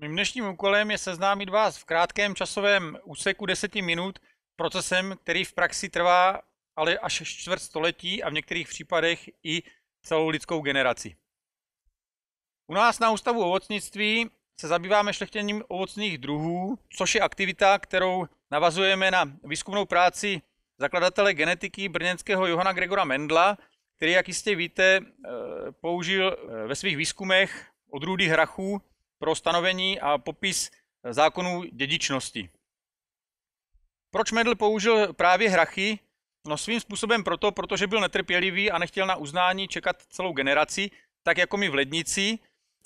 Mým dnešním úkolem je seznámit vás v krátkém časovém úseku 10 minut procesem, který v praxi trvá ale až čtvrt století a v některých případech i celou lidskou generaci. U nás na Ústavu ovocnictví se zabýváme šlechtěním ovocných druhů, což je aktivita, kterou navazujeme na výzkumnou práci zakladatele genetiky brněnského Johana Gregora Mendla, který, jak jistě víte, eh, použil eh, ve svých výzkumech odrůdy hrachů pro stanovení a popis zákonů dědičnosti. Proč Medl použil právě hrachy? No svým způsobem proto, protože byl netrpělivý a nechtěl na uznání čekat celou generaci, tak jako my v lednici,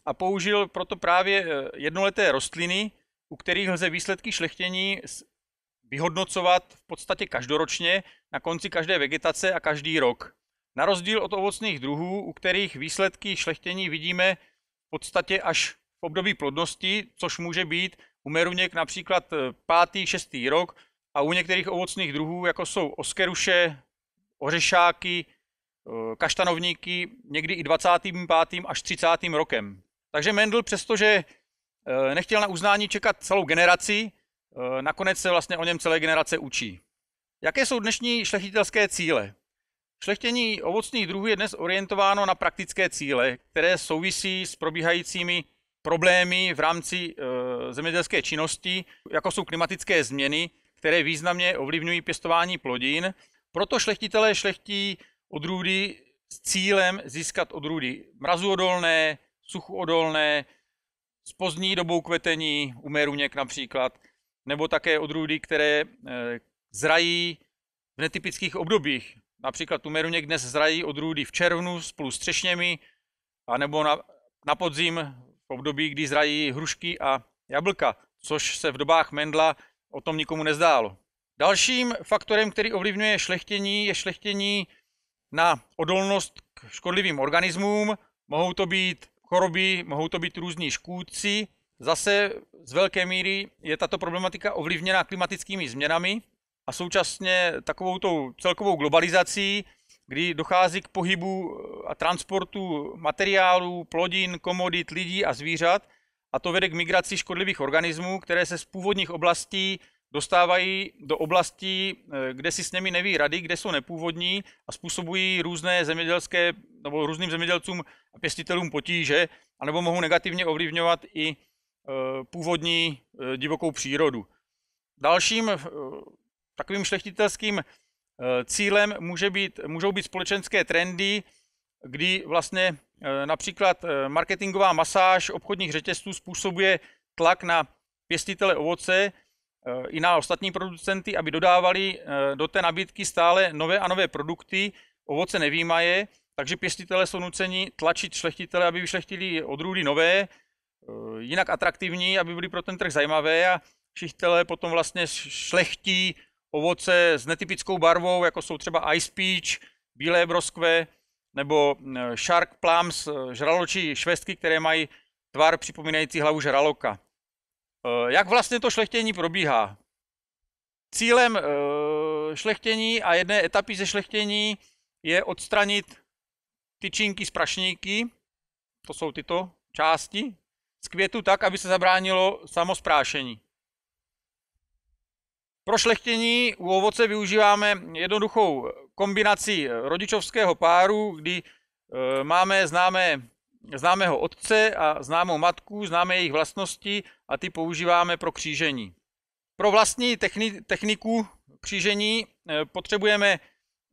a použil proto právě eh, jednoleté rostliny, u kterých lze výsledky šlechtění vyhodnocovat v podstatě každoročně na konci každé vegetace a každý rok. Na rozdíl od ovocných druhů, u kterých výsledky šlechtění vidíme v podstatě až v období plodnosti, což může být u meruněk například eh, pátý, šestý rok a u některých ovocných druhů, jako jsou oskeruše, ořešáky, eh, kaštanovníky, někdy i 25. až 30. rokem. Takže Mendel, přestože eh, nechtěl na uznání čekat celou generaci, nakonec se vlastně o něm celé generace učí. Jaké jsou dnešní šlechtitelské cíle? Šlechtění ovocných druhů je dnes orientováno na praktické cíle, které souvisí s probíhajícími problémy v rámci eh, zemědělské činnosti, jako jsou klimatické změny, které významně ovlivňují pěstování plodin. Proto šlechtitelé šlechtí odrůdy s cílem získat odrůdy mrazuodolné, suchuodolné, s pozdní dobou kvetení, uměruněk například, nebo také odrůdy, které eh, zrají v netypických obdobích. Například u meruněk dnes zrají odrůdy v červnu spolu s třešněmi, anebo na, na podzim v období, kdy zrají hrušky a jablka, což se v dobách Mendla o tom nikomu nezdálo. Dalším faktorem, který ovlivňuje šlechtění, je šlechtění na odolnost k škodlivým organismům. Mohou to být choroby, mohou to být různí škůdci. Zase z velké míry je tato problematika ovlivněna klimatickými změnami a současně takovou tou celkovou globalizací, kdy dochází k pohybu eh, a transportu materiálů, plodin, komodit, lidí a zvířat a to vede k migraci škodlivých organismů, které se z původních oblastí dostávají do oblastí, eh, kde si s nimi neví rady, kde jsou nepůvodní a způsobují různé zemědělské nebo různým zemědělcům a pěstitelům potíže, anebo mohou negativně ovlivňovat i eh, původní divokou přírodu. Dalším takovým šlechtitelským Eh, cílem může být, můžou být společenské trendy, kdy vlastně eh, například eh, marketingová masáž obchodních řetězců způsobuje tlak na pěstitele ovoce i na ostatní producenty, aby dodávali do té nabídky stále nové a nové produkty, ovoce nevýmaje, takže pěstitele jsou nuceni tlačit šlechtitele, aby vyšlechtili odrůdy nové, jinak atraktivní, aby byly pro ten trh zajímavé a šlechtitele potom vlastně šlechtí ovoce s netypickou barvou, jako jsou třeba Ice Peach, bílé broskve, nebo mm, Shark Plums, eh, žraločí švestky, které mají tvar připomínající hlavu žraloka. Eh, jak vlastně to šlechtění probíhá? Cílem eh, šlechtění a jedné etapy ze šlechtění je odstranit tyčinky z prašníky, to jsou tyto části, z květu tak, aby se zabránilo samozprášení. Pro šlechtění u ovoce využíváme jednoduchou kombinaci rodičovského páru, kdy e, máme známé, známého otce a známou matku, známe jejich vlastnosti a ty používáme pro křížení. Pro vlastní techni, techniku křížení e, potřebujeme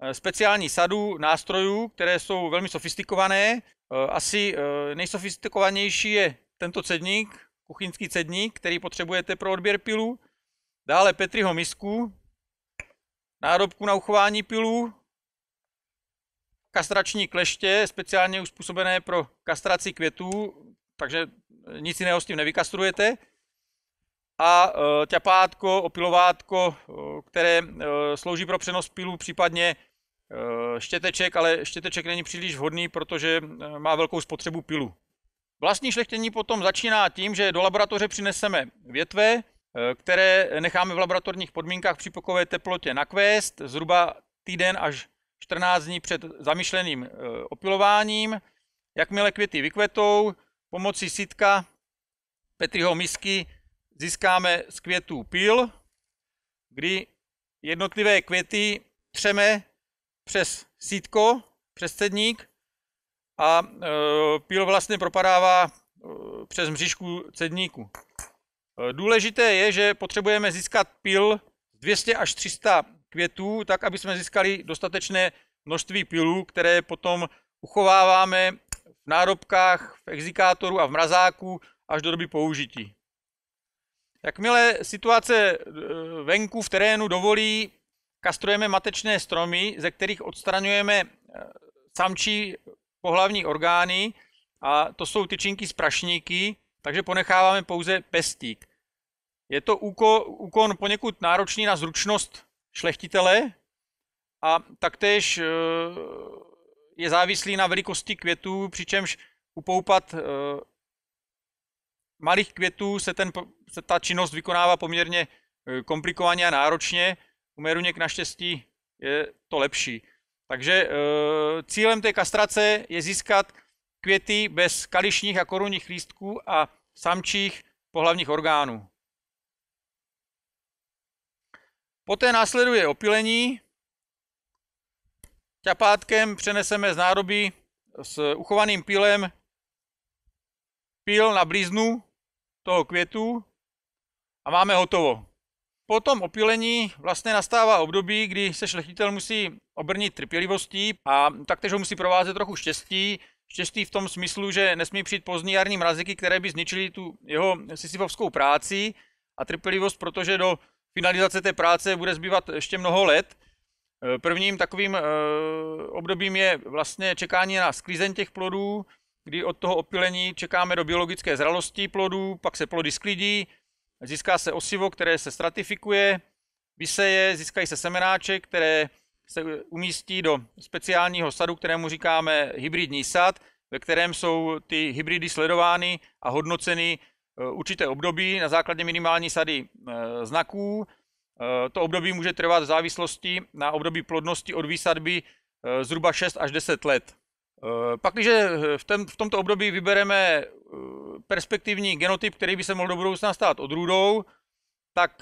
e, speciální sadu nástrojů, které jsou velmi sofistikované. Asi nejsofistikovanější je tento cedník, kuchyňský cedník, který potřebujete pro odběr pilu. Dále Petriho misku, nádobku na uchování pilů, kastrační kleště, speciálně uspůsobené pro kastraci květů, takže nic jiného s tím nevykastrujete. A e, ťapátko, opilovátko, e, které e, slouží pro přenos pilů, případně štěteček, ale štěteček není příliš vhodný, protože má velkou spotřebu pilu. Vlastní šlechtění potom začíná tím, že do laboratoře přineseme větve, Eh, které necháme v laboratorních podmínkách při pokové teplotě nakvést zhruba týden až 14 dní před zamýšleným eh, opilováním. Jakmile květy vykvetou, pomocí sítka Petriho misky získáme z květů pil, kdy jednotlivé květy třeme přes sítko, přes cedník a eh, pil vlastně propadává přes mřížku cedníku. Důležité je, že potřebujeme získat pil 200 až 300 květů, tak aby jsme získali dostatečné množství pilů, které potom uchováváme v nádobkách, v exikátoru a v mrazáku až do doby použití. Jakmile situace e, venku v terénu dovolí, kastrujeme matečné stromy, ze kterých odstraňujeme e, samčí pohlavní orgány a to jsou tyčinky z prašníky, takže ponecháváme pouze pestík. Je to úkon poněkud náročný na zručnost šlechtitele a taktéž eh, je závislý na velikosti květů, přičemž upoupat eh, malých květů se, ten, se ta činnost vykonává poměrně eh, komplikovaně a náročně. U meruněk naštěstí je to lepší. Takže cílem té kastrace je získat květy bez kališních a korunních lístků a samčích pohlavních orgánů. Poté následuje opilení. Ťapátkem přeneseme z nádoby s uchovaným pilem pil na blíznu toho květu a máme hotovo. Po tom opilení vlastně nastává období, kdy se šlechtitel musí obrnit trpělivostí a taktéž ho musí provázet trochu štěstí. Štěstí v tom smyslu, že nesmí přijít pozdní jarní mraziky, které by zničily tu jeho sisyfovskou práci a trpělivost, protože do finalizace té práce bude zbývat ještě mnoho let. Eh, prvním takovým eh, obdobím je vlastně čekání na sklízen těch plodů, kdy od toho opilení čekáme do biologické zralosti plodů, pak se plody sklidí, získá se osivo, které se stratifikuje, vyseje, získají se semenáče, které se umístí do speciálního sadu, kterému říkáme hybridní sad, ve kterém jsou ty hybridy sledovány a hodnoceny Eh, určité období na základě minimální sady eh, znaků. Eh, to období může trvat v závislosti na období plodnosti od výsadby zhruba 6 až 10 let. Pak, když v, v tomto období vybereme perspektivní genotyp, který by se mohl do budoucna stát odrůdou, tak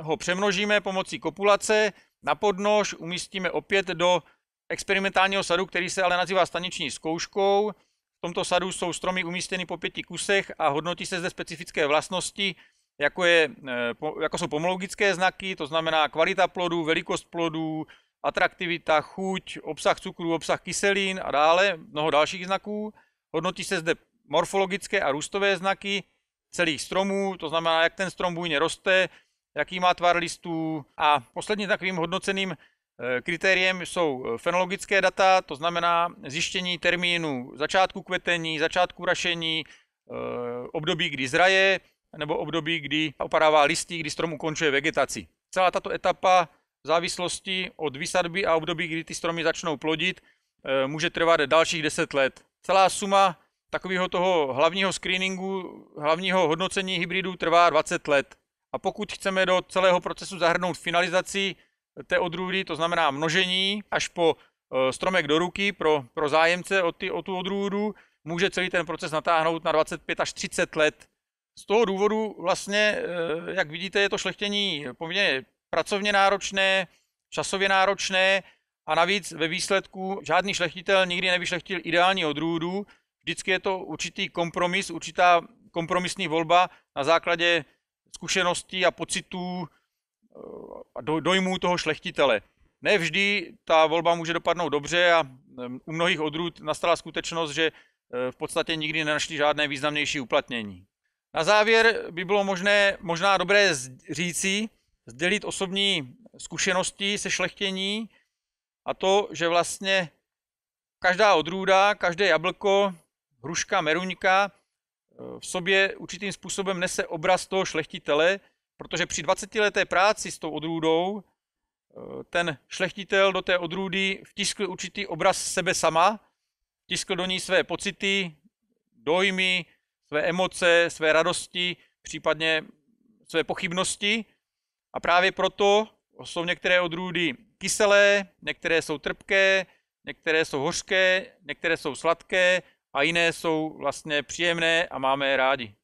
ho přemnožíme pomocí kopulace na podnož, umístíme opět do experimentálního sadu, který se ale nazývá staniční zkouškou. V tomto sadu jsou stromy umístěny po pěti kusech a hodnotí se zde specifické vlastnosti, jako, je, eh, jako jsou pomologické znaky, to znamená kvalita plodů, velikost plodů, atraktivita, chuť, obsah cukru, obsah kyselin a dále, mnoho dalších znaků. Hodnotí se zde morfologické a růstové znaky celých stromů, to znamená, jak ten strom bujně roste, jaký má tvar listů a posledně takovým hodnoceným Eh, kritériem jsou eh, fenologické data, to znamená zjištění termínu začátku kvetení, začátku rašení, eh, období, kdy zraje, nebo období, kdy opadává listí, kdy strom ukončuje vegetaci. Celá tato etapa v závislosti od vysadby a období, kdy ty stromy začnou plodit, může trvat dalších 10 let. Celá suma takového toho hlavního screeningu, hlavního hodnocení hybridů trvá 20 let. A pokud chceme do celého procesu zahrnout finalizaci té odrůdy, to znamená množení až po eh, stromek do ruky pro, pro zájemce o, ty, o tu odrůdu, může celý ten proces natáhnout na 25 až 30 let. Z toho důvodu vlastně, eh, jak vidíte, je to šlechtění poměrně pracovně náročné, časově náročné a navíc ve výsledku žádný šlechtitel nikdy nevyšlechtil ideální odrůdu. Vždycky je to určitý kompromis, určitá kompromisní volba na základě zkušeností a pocitů do, dojmů toho šlechtitele. Nevždy ta volba může dopadnout dobře a u mnohých odrůd nastala skutečnost, že e, v podstatě nikdy nenašli žádné významnější uplatnění. Na závěr by bylo možné, možná dobré říci, sdělit osobní zkušenosti se šlechtění a to, že vlastně každá odrůda, každé jablko, hruška, meruňka e, v sobě určitým způsobem nese obraz toho šlechtitele, Protože při 20-leté práci s tou odrůdou eh, ten šlechtitel do té odrůdy vtiskl určitý obraz sebe sama, vtiskl do ní své pocity, dojmy, své emoce, své radosti, případně své pochybnosti. A právě proto jsou některé odrůdy kyselé, některé jsou trpké, některé jsou hořké, některé jsou sladké a jiné jsou vlastně příjemné a máme je rádi.